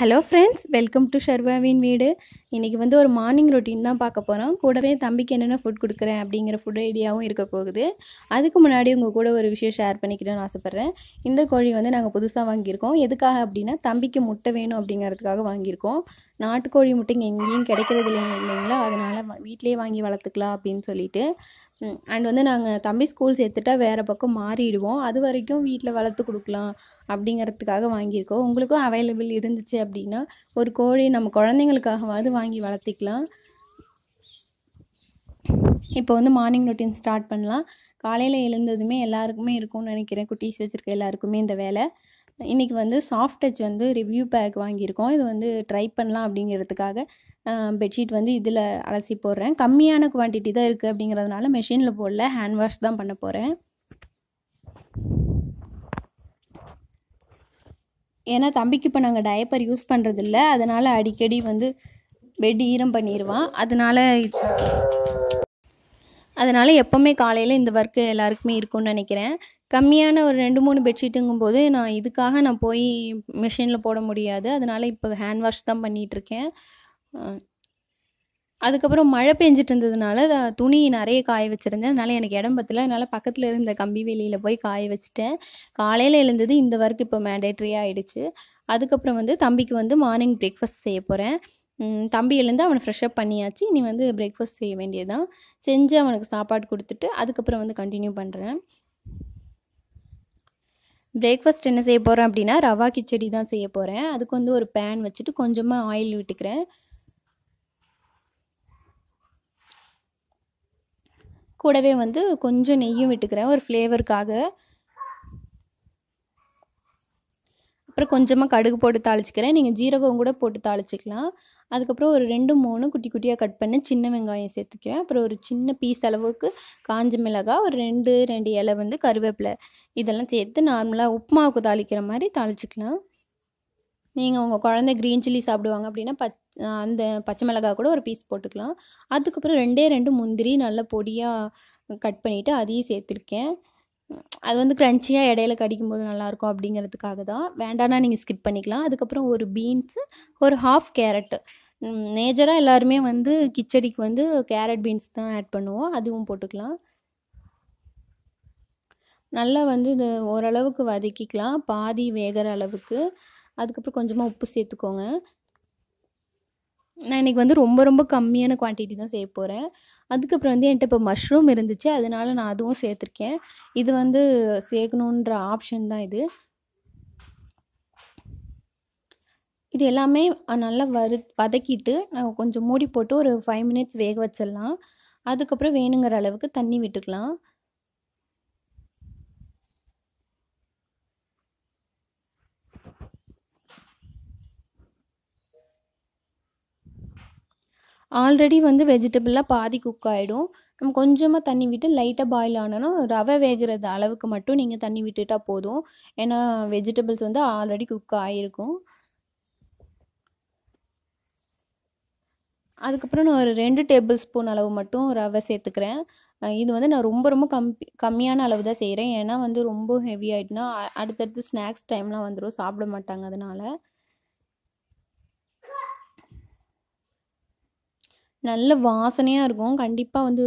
hello friends welcome to ஷர்வாவின் வீடு இன்றைக்கி வந்து ஒரு மார்னிங் ரொட்டீன் தான் பார்க்க போகிறோம் கூடவே தம்பிக்கு என்னென்ன ஃபுட் கொடுக்குறேன் அப்படிங்கிற ஃபுட் ஐடியாவும் இருக்க போகுது அதுக்கு முன்னாடி உங்கள் கூட ஒரு விஷயம் ஷேர் பண்ணிக்கணும்னு ஆசைப்பட்றேன் இந்த கோழி வந்து நாங்கள் புதுசாக வாங்கியிருக்கோம் எதுக்காக அப்படின்னா தம்பிக்கு முட்டை வேணும் அப்படிங்கிறதுக்காக வாங்கியிருக்கோம் நாட்டுக்கோழி முட்டைங்க எங்கேயும் கிடைக்கிறது இல்லைங்க இல்லைங்களா அதனால் வீட்டிலே வாங்கி வளர்த்துக்கலாம் அப்படின்னு சொல்லிட்டு அண்ட் வந்து நாங்கள் தம்பி ஸ்கூல் சேர்த்துட்டா வேறு பக்கம் மாறிடுவோம் அது வரைக்கும் வீட்டில் வளர்த்து கொடுக்கலாம் அப்படிங்கிறதுக்காக வாங்கியிருக்கோம் உங்களுக்கும் அவைலபிள் இருந்துச்சு அப்படின்னா ஒரு கோழி நம்ம குழந்தைங்களுக்காகவாது வாங்கி வளர்த்திக்கலாம் இப்போ வந்து மார்னிங் ரொட்டீன் ஸ்டார்ட் பண்ணலாம் காலையில் எழுந்ததுமே எல்லாருக்குமே இருக்கும்னு நினைக்கிறேன் குட்டீஸ் வச்சுருக்க எல்லாருக்குமே இந்த வேலை இன்றைக்கி வந்து சாஃப்ட் டச் வந்து ரிவ்யூ பேக் வாங்கியிருக்கோம் இது வந்து ட்ரை பண்ணலாம் அப்படிங்கிறதுக்காக பெட்ஷீட் வந்து இதில் அலசி போடுறேன் கம்மியான குவான்டிட்டி தான் இருக்குது அப்படிங்கிறதுனால மெஷினில் போடல ஹேண்ட் வாஷ் தான் பண்ண போகிறேன் ஏன்னா தம்பிக்கு இப்போ நாங்கள் டயப்பர் யூஸ் பண்ணுறதில்ல அதனால் அடிக்கடி வந்து பெட் ஈரம் பண்ணிடுவான் அதனால் அதனால் எப்போவுமே காலையில் இந்த ஒர்க்கு எல்லாருக்குமே இருக்கும்னு நினைக்கிறேன் கம்மியான ஒரு ரெண்டு மூணு பெட்ஷீட்டுங்கும் போது நான் இதுக்காக நான் போய் மிஷினில் போட முடியாது அதனால் இப்போ ஹேண்ட் வாஷ் தான் பண்ணிகிட்ருக்கேன் அதுக்கப்புறம் மழை பெஞ்சிட்டு இருந்ததுனால துணி நிறைய காய வச்சுருந்தேன் அதனால் எனக்கு இடம் பத்தில அதனால் பக்கத்தில் இருந்த கம்பி வெளியில் போய் காய வச்சுட்டேன் காலையில் எழுந்தது இந்த ஒர்க் இப்போ மேண்டேட்ரியாக ஆகிடுச்சு அதுக்கப்புறம் வந்து தம்பிக்கு வந்து மார்னிங் பிரேக்ஃபாஸ்ட் செய்ய போகிறேன் தம்பி எழுந்து அவனை ஃப்ரெஷ்அப் பண்ணியாச்சு இனி வந்து பிரேக்ஃபாஸ்ட் செய்ய வேண்டியதுதான் செஞ்சு அவனுக்கு சாப்பாடு கொடுத்துட்டு அதுக்கப்புறம் வந்து கண்டினியூ பண்ணுறேன் பிரேக்ஃபாஸ்ட் என்ன செய்ய போகிறேன் அப்படின்னா ரவா கிச்சடி தான் செய்ய போகிறேன் அதுக்கு வந்து ஒரு பேன் வச்சுட்டு கொஞ்சமாக ஆயில் விட்டுக்கிறேன் கூடவே வந்து கொஞ்சம் நெய்யும் விட்டுக்கிறேன் ஒரு ஃப்ளேவருக்காக அப்புறம் கொஞ்சமாக கடுகு போட்டு தாளிச்சிக்கிறேன் நீங்கள் ஜீரகம் கூட போட்டு தாளிச்சிக்கலாம் அதுக்கப்புறம் ஒரு ரெண்டு மூணு குட்டி குட்டியாக கட் பண்ணி சின்ன வெங்காயம் சேர்த்துக்கிறேன் அப்புறம் ஒரு சின்ன பீஸ் அளவுக்கு காஞ்ச மிளகாய் ஒரு ரெண்டு ரெண்டு இலை வந்து கருவேப்பிலை இதெல்லாம் சேர்த்து நார்மலாக உப்புமாவுக்கு தாளிக்கிற மாதிரி தாளிச்சிக்கலாம் நீங்கள் உங்கள் குழந்தை க்ரீன் சில்லி சாப்பிடுவாங்க அப்படின்னா பச் அந்த பச்சை மிளகாய் கூட ஒரு பீஸ் போட்டுக்கலாம் அதுக்கப்புறம் ரெண்டே ரெண்டு முந்திரி நல்லா பொடியாக கட் பண்ணிவிட்டு அதையும் சேர்த்துருக்கேன் அது வந்து க்ரன்ச்சியாக இடையில கடிக்கும்போது நல்லாயிருக்கும் அப்படிங்கிறதுக்காக தான் வேண்டானா நீங்கள் ஸ்கிப் பண்ணிக்கலாம் அதுக்கப்புறம் ஒரு பீன்ஸு ஒரு ஹாஃப் கேரட்டு மேஜராக எல்லாருமே வந்து கிச்சடிக்கு வந்து கேரட் பீன்ஸ் தான் ஆட் பண்ணுவோம் அதுவும் போட்டுக்கலாம் நல்லா வந்து இது ஓரளவுக்கு வதக்கிக்கலாம் பாதி வேகிற அளவுக்கு அதுக்கப்புறம் கொஞ்சமாக உப்பு சேர்த்துக்கோங்க நான் இன்றைக்கி வந்து ரொம்ப ரொம்ப கம்மியான குவான்டிட்டி தான் செய்ய போகிறேன் அதுக்கப்புறம் வந்து என்கிட்ட இப்போ மஷ்ரூம் இருந்துச்சு அதனால் நான் அதுவும் சேர்த்துருக்கேன் இது வந்து சேர்க்கணுன்ற ஆப்ஷன் தான் இது இது எல்லாமே நல்லா வறு வதக்கிட்டு கொஞ்சம் மூடி போட்டு ஒரு ஃபைவ் மினிட்ஸ் வேக வச்சிடலாம் அதுக்கப்புறம் வேணுங்கிற அளவுக்கு தண்ணி விட்டுக்கலாம் ஆல்ரெடி வந்து வெஜிடபிளெலாம் பாதி குக் ஆகிடும் நம்ம கொஞ்சமாக தண்ணி விட்டு லைட்டாக பாயில் ஆனாலும் ரவை வேகிறது அளவுக்கு மட்டும் நீங்கள் தண்ணி விட்டுட்டா போதும் ஏன்னா வெஜிடபிள்ஸ் வந்து ஆல்ரெடி குக் ஆகிருக்கும் அதுக்கப்புறம் நான் ஒரு ரெண்டு டேபிள் ஸ்பூன் அளவு மட்டும் ரவை சேர்த்துக்கிறேன் இது வந்து நான் ரொம்ப ரொம்ப கம்மி கம்மியான அளவு தான் செய்கிறேன் ஏன்னா வந்து ரொம்ப ஹெவி ஆகிட்டுனா அடுத்தடுத்து ஸ்நாக்ஸ் டைம்லாம் வந்துடும் சாப்பிட மாட்டாங்க அதனால் நல்ல வாசனையாக இருக்கும் கண்டிப்பாக வந்து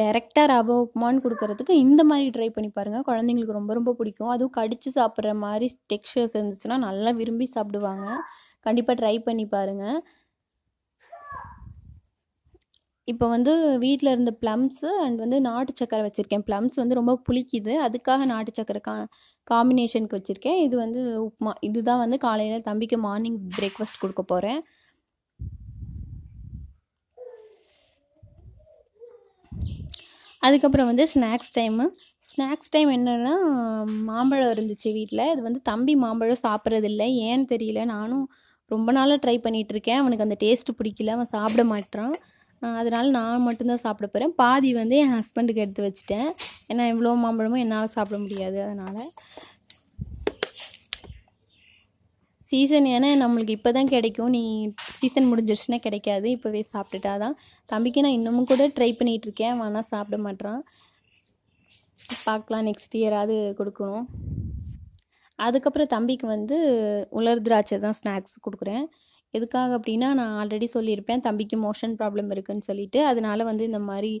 டைரெக்டாக ரவை உப்புமான்னு கொடுக்கறதுக்கு இந்த மாதிரி ட்ரை பண்ணி பாருங்கள் குழந்தைங்களுக்கு ரொம்ப ரொம்ப பிடிக்கும் அதுவும் கடித்து சாப்பிட்ற மாதிரி டெக்ஸ்டர்ஸ் இருந்துச்சுன்னா நல்லா விரும்பி சாப்பிடுவாங்க கண்டிப்பாக ட்ரை பண்ணி பாருங்கள் இப்போ வந்து வீட்டில் இருந்த ப்ளம்ஸு அண்ட் வந்து நாட்டு சக்கரை வச்சுருக்கேன் ப்ளம்ஸ் வந்து ரொம்ப புளிக்குது அதுக்காக நாட்டு சக்கரை கா காம்பினேஷனுக்கு வச்சுருக்கேன் இது வந்து உப்புமா இதுதான் வந்து காலையில் தம்பிக்கு மார்னிங் பிரேக்ஃபாஸ்ட் கொடுக்க போகிறேன் அதுக்கப்புறம் வந்து ஸ்நாக்ஸ் டைமு ஸ்நாக்ஸ் டைம் என்னென்னா மாம்பழம் இருந்துச்சு வீட்டில் இது வந்து தம்பி மாம்பழம் சாப்பிட்றதில்ல ஏன்னு தெரியல நானும் ரொம்ப நாளாக ட்ரை பண்ணிகிட்ருக்கேன் அவனுக்கு அந்த டேஸ்ட்டு பிடிக்கல அவன் சாப்பிட மாட்டான் அதனால் நான் மட்டும்தான் சாப்பிட போகிறேன் பாதி வந்து என் ஹஸ்பண்டுக்கு எடுத்து வச்சுட்டேன் ஏன்னா இவ்வளோ மாம்பழமும் என்னால் சாப்பிட முடியாது அதனால் சீசன் ஏன்னா நம்மளுக்கு இப்போ தான் கிடைக்கும் நீ சீசன் முடிஞ்சிருச்சுனா கிடைக்காது இப்போவே சாப்பிட்டுட்டா தான் தம்பிக்கு நான் இன்னமும் கூட ட்ரை பண்ணிகிட்ருக்கேன் வேணால் சாப்பிட மாட்டேறான் பார்க்கலாம் நெக்ஸ்ட் இயராவது கொடுக்கணும் அதுக்கப்புறம் தம்பிக்கு வந்து உலர் திராட்சை தான் ஸ்நாக்ஸ் கொடுக்குறேன் எதுக்காக அப்படின்னா நான் ஆல்ரெடி சொல்லியிருப்பேன் தம்பிக்கு மோஷன் ப்ராப்ளம் இருக்குதுன்னு சொல்லிட்டு அதனால் வந்து இந்த மாதிரி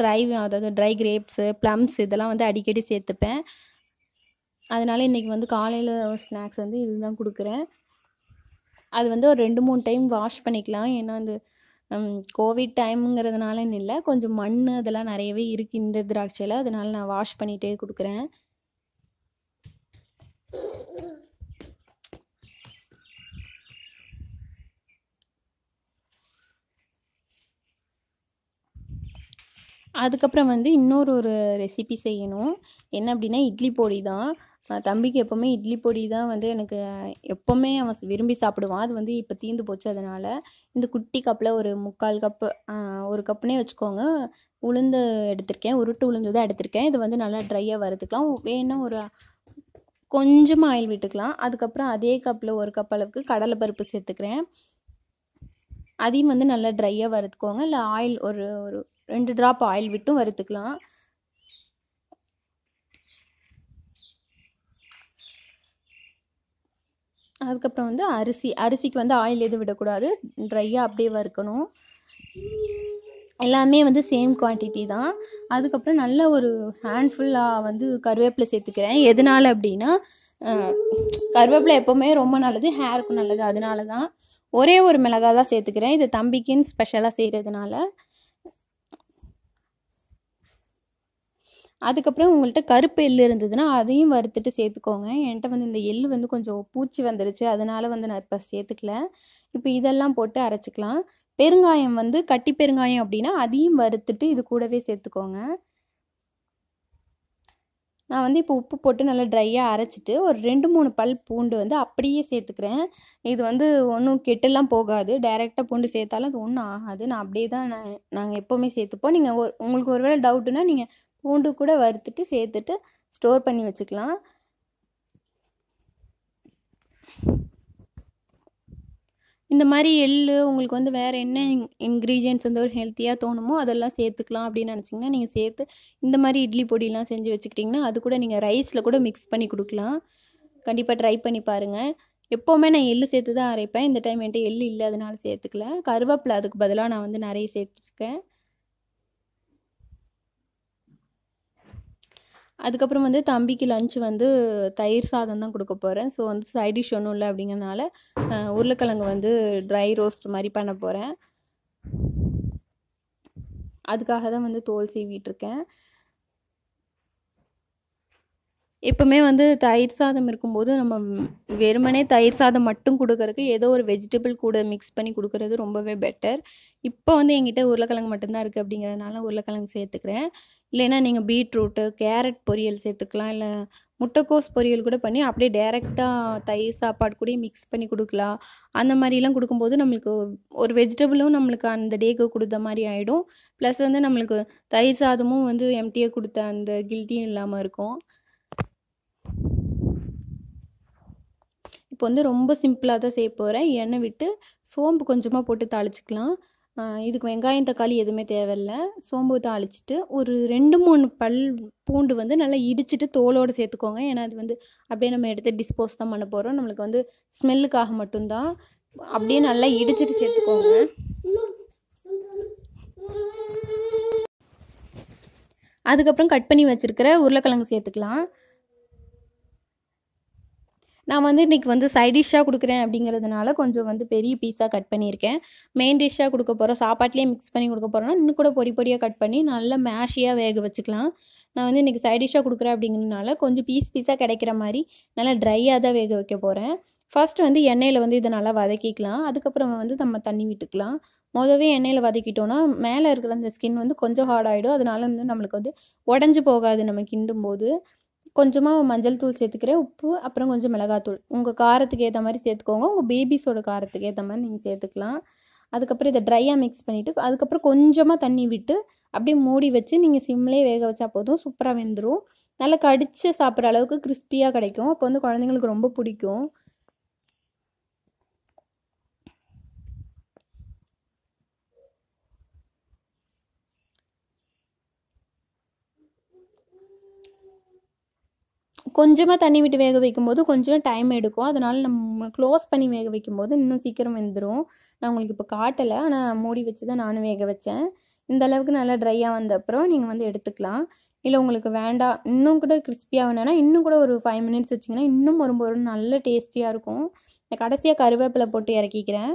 ட்ரை அதாவது ட்ரை கிரேப்ஸு ப்ளம்ஸ் இதெல்லாம் வந்து அடிக்கடி சேர்த்துப்பேன் அதனால் இன்றைக்கி வந்து காலையில் ஸ்நாக்ஸ் வந்து இது தான் கொடுக்குறேன் அது வந்து ஒரு ரெண்டு மூணு டைம் வாஷ் பண்ணிக்கலாம் ஏன்னா அந்த கோவிட் டைமுங்கிறதுனாலன்னு இல்லை கொஞ்சம் மண் அதெல்லாம் நிறையவே இருக்குது இந்த திராட்சையில் அதனால் நான் வாஷ் பண்ணிகிட்டே கொடுக்குறேன் அதுக்கப்புறம் வந்து இன்னொரு ஒரு ரெசிபி செய்யணும் என்ன அப்படின்னா இட்லி பொடி தான் தம்பிக்கு எப்போவுமே இட்லி பொடி தான் வந்து எனக்கு எப்போவுமே அவன் விரும்பி சாப்பிடுவான் அது வந்து இப்போ தீந்து போச்சு அதனால் இந்த குட்டி கப்பில் ஒரு முக்கால் கப்பு ஒரு கப்புனே வச்சுக்கோங்க உளுந்து எடுத்திருக்கேன் உருட்டு உளுந்து தான் எடுத்திருக்கேன் இது வந்து நல்லா ட்ரையாக வறுத்துக்கலாம் வேணும் ஒரு கொஞ்சமாக ஆயில் விட்டுக்கலாம் அதுக்கப்புறம் அதே கப்பில் ஒரு கப் அளவுக்கு கடலை பருப்பு சேர்த்துக்கிறேன் அதையும் வந்து நல்லா ட்ரையாக வறுத்துக்கோங்க இல்லை ஆயில் ஒரு ஒரு ரெண்டு ட்ராப் ஆயில் விட்டும் வறுத்துக்கலாம் அதுக்கப்புறம் வந்து அரிசி அரிசிக்கு வந்து ஆயில் எதுவும் விடக்கூடாது ட்ரையாக அப்படியே வறுக்கணும் எல்லாமே வந்து சேம் குவான்டிட்டி தான் அதுக்கப்புறம் நல்ல ஒரு ஹேண்ட்ஃபுல்லாக வந்து கருவேப்பிலை சேர்த்துக்கிறேன் எதனால் அப்படின்னா கருவேப்பிலை எப்போவுமே ரொம்ப நல்லது ஹேருக்கும் நல்லது அதனால தான் ஒரே ஒரு மிளகா தான் சேர்த்துக்கிறேன் இது தம்பிக்குன்னு ஸ்பெஷலாக செய்கிறதுனால அதுக்கப்புறம் உங்கள்கிட்ட கருப்பு எள் இருந்ததுன்னா அதையும் வறுத்துட்டு சேர்த்துக்கோங்க என்கிட்ட வந்து இந்த எள் வந்து கொஞ்சம் பூச்சி வந்துடுச்சு அதனால் வந்து நான் இப்போ சேர்த்துக்கல இப்போ இதெல்லாம் போட்டு அரைச்சிக்கலாம் பெருங்காயம் வந்து கட்டி பெருங்காயம் அப்படின்னா அதையும் வறுத்துட்டு இது கூடவே சேர்த்துக்கோங்க நான் வந்து இப்போ உப்பு போட்டு நல்லா ட்ரையாக அரைச்சிட்டு ஒரு ரெண்டு மூணு பல் பூண்டு வந்து அப்படியே சேர்த்துக்கிறேன் இது வந்து ஒன்றும் கெட்டெல்லாம் போகாது டைரெக்டாக பூண்டு சேர்த்தாலும் அது ஒன்றும் ஆகாது நான் அப்படியே தான் நான் நாங்கள் எப்போவுமே சேர்த்துப்போம் நீங்கள் ஒரு உங்களுக்கு ஒரு வேளை டவுட்டுன்னா நீங்கள் பூண்டு கூட வறுத்துட்டு சேர்த்துட்டு ஸ்டோர் பண்ணி வச்சுக்கலாம் இந்த மாதிரி எள் உங்களுக்கு வந்து வேறு என்ன இன்க்ரீடியன்ஸ் வந்து ஒரு ஹெல்த்தியாக தோணுமோ அதெல்லாம் சேர்த்துக்கலாம் அப்படின்னு நினச்சிங்கன்னா நீங்கள் சேர்த்து இந்த மாதிரி இட்லி பொடியெலாம் செஞ்சு வச்சுக்கிட்டிங்கன்னா அது கூட நீங்கள் ரைஸில் கூட மிக்ஸ் பண்ணி கொடுக்கலாம் கண்டிப்பாக ட்ரை பண்ணி பாருங்கள் எப்போவுமே நான் எள்ளு சேர்த்து தான் அரைப்பேன் இந்த டைம் என்கிட்ட எள்ளு இல்லை அதனால சேர்த்துக்கல கருவேப்பிலை அதுக்கு பதிலாக நான் வந்து நிறைய சேர்த்துருக்கேன் அதுக்கப்புறம் வந்து தம்பிக்கு லஞ்ச் வந்து தயிர் சாதம் தான் கொடுக்க போகிறேன் ஸோ வந்து சைட் டிஷ் ஒன்றும் இல்லை அப்படிங்கிறனால உருளைக்கிழங்கு வந்து ட்ரை ரோஸ்ட் மாதிரி பண்ண போகிறேன் அதுக்காக தான் வந்து தோல் சீவிட்டுருக்கேன் எப்போவுமே வந்து தயிர் சாதம் இருக்கும்போது நம்ம வெறுமனே தயிர் சாதம் மட்டும் கொடுக்கறதுக்கு ஏதோ ஒரு வெஜிடபிள் கூட மிக்ஸ் பண்ணி கொடுக்கறது ரொம்பவே பெட்டர் இப்போ வந்து எங்கிட்ட உருளைக்கிழங்கு மட்டும்தான் இருக்குது அப்படிங்கிறதுனால உருளைக்கிழங்கு சேர்த்துக்கிறேன் இல்லைன்னா நீங்கள் பீட்ரூட்டு கேரட் பொரியல் சேர்த்துக்கலாம் இல்லை முட்டைக்கோஸ் பொரியல் கூட பண்ணி அப்படியே டேரெக்டாக தயிர் சாப்பாடு கூட மிக்ஸ் பண்ணி கொடுக்கலாம் அந்த மாதிரிலாம் கொடுக்கும்போது நம்மளுக்கு ஒரு வெஜிடபிளும் நம்மளுக்கு அந்த டேக்கு கொடுத்த மாதிரி ஆகிடும் ப்ளஸ் வந்து நம்மளுக்கு தயிர் சாதமும் வந்து எம்டியே கொடுத்த அந்த கில்ட்டியும் இல்லாமல் இருக்கும் இப்போ வந்து ரொம்ப சிம்பிளாக தான் செய்ய போகிறேன் எண்ணெய் விட்டு சோம்பு கொஞ்சமாக போட்டு தாளிச்சிக்கலாம் இதுக்கு வெங்காயம் தக்காளி எதுவுமே தேவையில்லை சோம்பு தாளிச்சிட்டு ஒரு ரெண்டு மூணு பல் பூண்டு வந்து நல்லா இடிச்சிட்டு தோலோடு சேர்த்துக்கோங்க ஏன்னா அது வந்து அப்படியே நம்ம எடுத்து டிஸ்போஸ் தான் பண்ண போகிறோம் நம்மளுக்கு வந்து ஸ்மெல்லுக்காக மட்டும்தான் அப்படியே நல்லா இடிச்சிட்டு சேர்த்துக்கோங்க அதுக்கப்புறம் கட் பண்ணி வச்சுருக்கிற உருளைக்கிழங்கு சேர்த்துக்கலாம் நான் வந்து இன்றைக்கி வந்து சைட் டிஷ்ஷாக கொடுக்குறேன் அப்படிங்கிறதுனால கொஞ்சம் வந்து பெரிய பீஸாக கட் பண்ணியிருக்கேன் மெயின் டிஷ்ஷாக கொடுக்க போகிறோம் சாப்பாட்லேயே மிக்ஸ் பண்ணி கொடுக்க போகிறோம்னா இன்னும் கூட பொடி பொடியாக கட் பண்ணி நல்லா மேஷியாக வேக வச்சுக்கலாம் நான் வந்து இன்றைக்கி சைட் டிஷ்ஷாக கொடுக்குறேன் அப்படிங்கிறதுனால கொஞ்சம் பீஸ் பீஸாக கிடைக்கிற மாதிரி நல்லா ட்ரையாக தான் வேக வைக்க போகிறேன் ஃபஸ்ட்டு வந்து எண்ணெயில் வந்து இதை நல்லா வதக்கிக்கலாம் அதுக்கப்புறம் வந்து நம்ம தண்ணி விட்டுக்கலாம் மொதவே எண்ணெயில் வதக்கிட்டோன்னா மேலே இருக்கிற அந்த ஸ்கின் வந்து கொஞ்சம் ஹார்ட் ஆகிடும் அதனால வந்து நம்மளுக்கு வந்து உடஞ்சி போகாது நம்ம கிண்டும் போது கொஞ்சமாக மஞ்சள் தூள் சேர்த்துக்கிறேன் உப்பு அப்புறம் கொஞ்சம் மிளகாத்தூள் உங்கள் காரத்துக்கு ஏற்ற மாதிரி சேர்த்துக்கோங்க உங்கள் பேபிஸோட காரத்துக்கு ஏற்ற மாதிரி நீங்கள் சேர்த்துக்கலாம் அதுக்கப்புறம் இதை ட்ரையாக மிக்ஸ் பண்ணிவிட்டு அதுக்கப்புறம் கொஞ்சமாக தண்ணி விட்டு அப்படியே மூடி வச்சு நீங்கள் சிம்லேயே வேக வச்சா போதும் சூப்பராக வெந்துடும் நல்லா கடித்து சாப்பிட்ற அளவுக்கு கிறிஸ்பியாக கிடைக்கும் அப்போ வந்து குழந்தைங்களுக்கு ரொம்ப பிடிக்கும் கொஞ்சமாக தண்ணி விட்டு வேக வைக்கும்போது கொஞ்சம் டைம் எடுக்கும் அதனால் நம்ம க்ளோஸ் பண்ணி வேக வைக்கும்போது இன்னும் சீக்கிரம் வெந்துடும் நான் உங்களுக்கு இப்போ காட்டலை ஆனால் மூடி வச்சு தான் நானும் வேக வச்சேன் இந்த அளவுக்கு நல்லா ட்ரையாக வந்த அப்புறம் நீங்கள் வந்து எடுத்துக்கலாம் இல்லை உங்களுக்கு வேண்டாம் இன்னும் கூட கிறிஸ்பியாக வேணும்னா இன்னும் கூட ஒரு ஃபைவ் மினிட்ஸ் வச்சிங்கன்னா இன்னும் ஒரு பொருள் நல்ல டேஸ்டியாக இருக்கும் நான் கடைசியாக கருவேப்பிலை போட்டு இறக்கிக்கிறேன்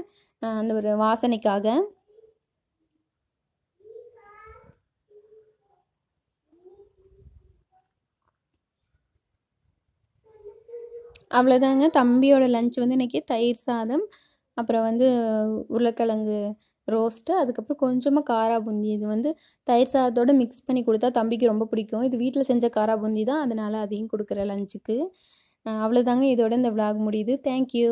அந்த ஒரு வாசனைக்காக அவ்வளோதாங்க தம்பியோட லஞ்ச் வந்து இன்றைக்கி தயிர் சாதம் அப்புறம் வந்து உருளைக்கிழங்கு ரோஸ்ட்டு அதுக்கப்புறம் கொஞ்சமாக காரா பூந்தி இது வந்து தயிர் சாதத்தோடு மிக்ஸ் பண்ணி கொடுத்தா தம்பிக்கு ரொம்ப பிடிக்கும் இது வீட்டில் செஞ்ச காரா பூந்தி தான் அதனால் அதையும் கொடுக்குற லஞ்சுக்கு அவ்வளோதாங்க இதோட இந்த விலாக் முடியுது தேங்க்யூ